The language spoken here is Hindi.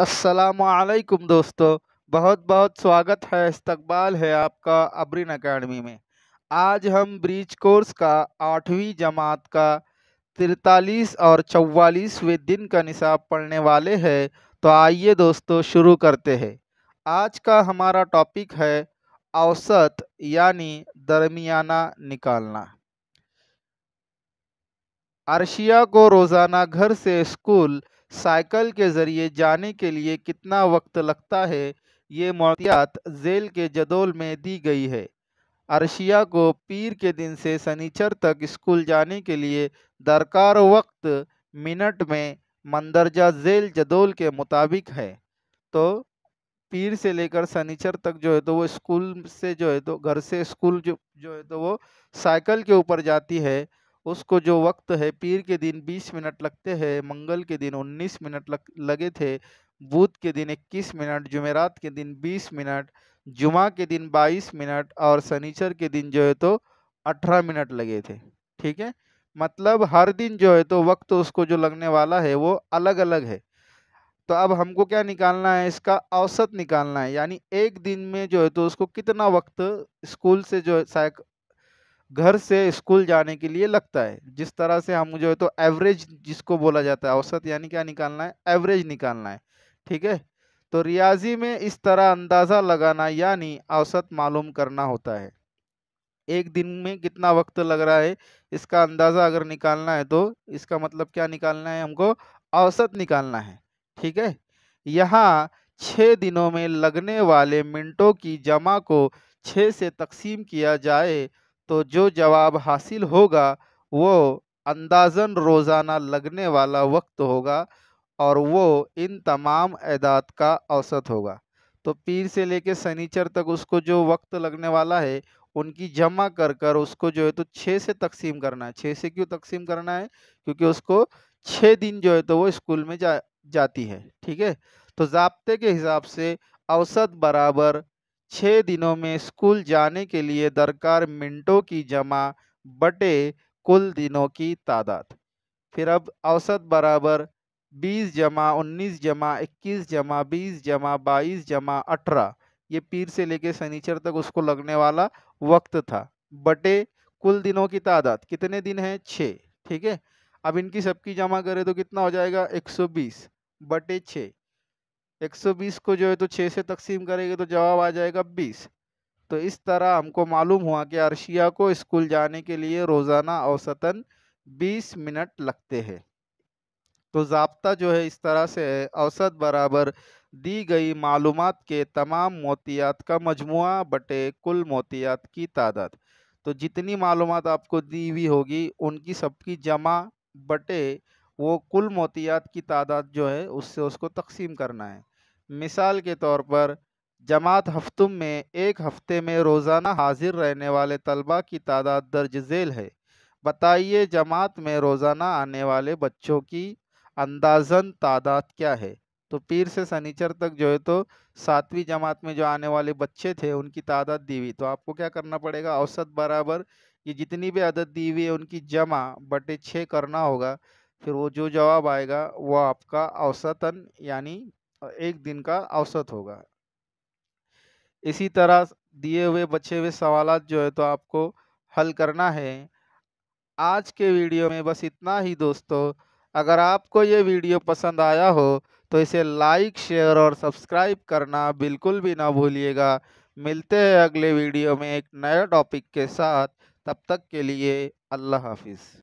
असलकुम दोस्तों बहुत बहुत स्वागत है इस्तकबाल है आपका अब्रिन अकेडमी में आज हम ब्रिज कोर्स का आठवीं जमात का तिरतालीस और चौवालीसवें दिन का निसाब पढ़ने वाले हैं तो आइए दोस्तों शुरू करते हैं आज का हमारा टॉपिक है औसत यानी दरमियाना निकालना अर्शिया को रोज़ाना घर से स्कूल साइकिल के ज़रिए जाने के लिए कितना वक्त लगता है ये मौतियात जेल के जदोल में दी गई है अरशिया को पीर के दिन से सनीचर तक स्कूल जाने के लिए दरकार वक्त मिनट में मंदरजा जेल जदोल के मुताबिक है तो पीर से लेकर सनीचर तक जो है तो वो स्कूल से जो है तो घर से स्कूल जो जो है तो वो साइकिल के ऊपर जाती है उसको जो वक्त है पीर के दिन बीस मिनट लगते हैं मंगल के दिन उन्नीस मिनट लग, लगे थे बुध के दिन इक्कीस मिनट जुमेरात के दिन बीस मिनट जुमा के दिन बाईस मिनट और शनिचर के दिन जो है तो अठारह मिनट लगे थे ठीक है मतलब हर दिन जो है तो वक्त उसको जो लगने वाला है वो अलग अलग है तो अब हमको क्या निकालना है इसका औसत निकालना है यानी एक दिन में जो है तो उसको कितना वक्त स्कूल से जो है घर से स्कूल जाने के लिए लगता है जिस तरह से हम जो है तो एवरेज जिसको बोला जाता है औसत यानी क्या निकालना है एवरेज निकालना है ठीक है तो रियाजी में इस तरह अंदाज़ा लगाना यानी औसत मालूम करना होता है एक दिन में कितना वक्त लग रहा है इसका अंदाज़ा अगर निकालना है तो इसका मतलब क्या निकालना है हमको औसत निकालना है ठीक है यहाँ छः दिनों में लगने वाले मिनटों की जमा को छः से तकसीम किया जाए तो जो जवाब हासिल होगा वो अंदाजन रोज़ाना लगने वाला वक्त होगा और वो इन तमाम अदात का औसत होगा तो पीर से लेके सनीचर तक उसको जो वक्त लगने वाला है उनकी जमा कर कर उसको जो है तो छः से तकसीम करना है छः से क्यों तकसीम करना है क्योंकि उसको छः दिन जो है तो वो स्कूल में जा जाती है ठीक है तो ज़बते के हिसाब से औसत बराबर छः दिनों में स्कूल जाने के लिए दरकार मिनटों की जमा बटे कुल दिनों की तादाद फिर अब औसत बराबर 20 जमा 19 जमा 21 जमा 20 जमा 22 जमा 18 ये पीर से लेके शनिचर तक उसको लगने वाला वक्त था बटे कुल दिनों की तादाद कितने दिन हैं छः ठीक है अब इनकी सबकी जमा करें तो कितना हो जाएगा 120 बटे छः 120 को जो है तो 6 से तकसीम करेंगे तो जवाब आ जाएगा 20 तो इस तरह हमको मालूम हुआ कि अर्शिया को स्कूल जाने के लिए रोज़ाना औसतन 20 मिनट लगते हैं तो जबता जो है इस तरह से है औसत बराबर दी गई मालूम के तमाम मोतियात का मजमु बटे कुल मोतियात की तादाद तो जितनी मालूम आपको दी हुई होगी उनकी सबकी जमा बटे वो कुल मोतियात की तादाद जो है उससे उसको तकसीम करना है मिसाल के तौर पर जमात हफ्तुम में एक हफ्ते में रोज़ाना हाजिर रहने वाले तलबा की तादाद दर्ज झेल है बताइए जमात में रोज़ाना आने वाले बच्चों की अंदाजन तादाद क्या है तो पीर से सनीचर तक जो है तो सातवीं जमात में जो आने वाले बच्चे थे उनकी तादाद दी हुई तो आपको क्या करना पड़ेगा औसत बराबर ये जितनी भी आदत दी हुई है उनकी जमा बटे छः करना होगा फिर वो जो जवाब आएगा वो आपका औसतन यानी एक दिन का औसत होगा इसी तरह दिए हुए बचे हुए सवाल जो है तो आपको हल करना है आज के वीडियो में बस इतना ही दोस्तों अगर आपको ये वीडियो पसंद आया हो तो इसे लाइक शेयर और सब्सक्राइब करना बिल्कुल भी ना भूलिएगा मिलते हैं अगले वीडियो में एक नए टॉपिक के साथ तब तक के लिए अल्लाह हाफिज़